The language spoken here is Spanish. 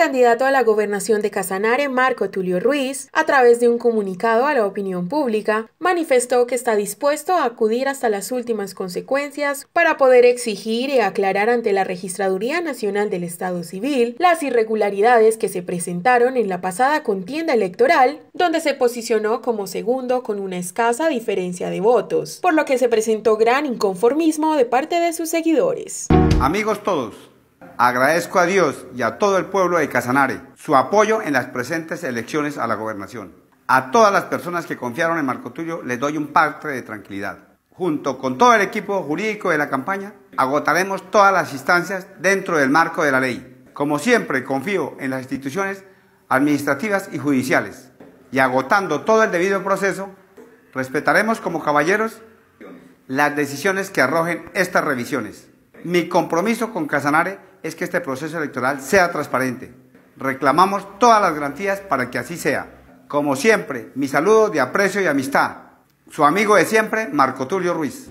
candidato a la gobernación de Casanare, Marco Tulio Ruiz, a través de un comunicado a la opinión pública, manifestó que está dispuesto a acudir hasta las últimas consecuencias para poder exigir y aclarar ante la Registraduría Nacional del Estado Civil las irregularidades que se presentaron en la pasada contienda electoral, donde se posicionó como segundo con una escasa diferencia de votos, por lo que se presentó gran inconformismo de parte de sus seguidores. Amigos todos, Agradezco a Dios y a todo el pueblo de Casanare su apoyo en las presentes elecciones a la gobernación. A todas las personas que confiaron en Marco Tulio les doy un parte de tranquilidad. Junto con todo el equipo jurídico de la campaña, agotaremos todas las instancias dentro del marco de la ley. Como siempre, confío en las instituciones administrativas y judiciales. Y agotando todo el debido proceso, respetaremos como caballeros las decisiones que arrojen estas revisiones. Mi compromiso con Casanare es que este proceso electoral sea transparente. Reclamamos todas las garantías para que así sea. Como siempre, mi saludo de aprecio y amistad. Su amigo de siempre, Marco Tulio Ruiz.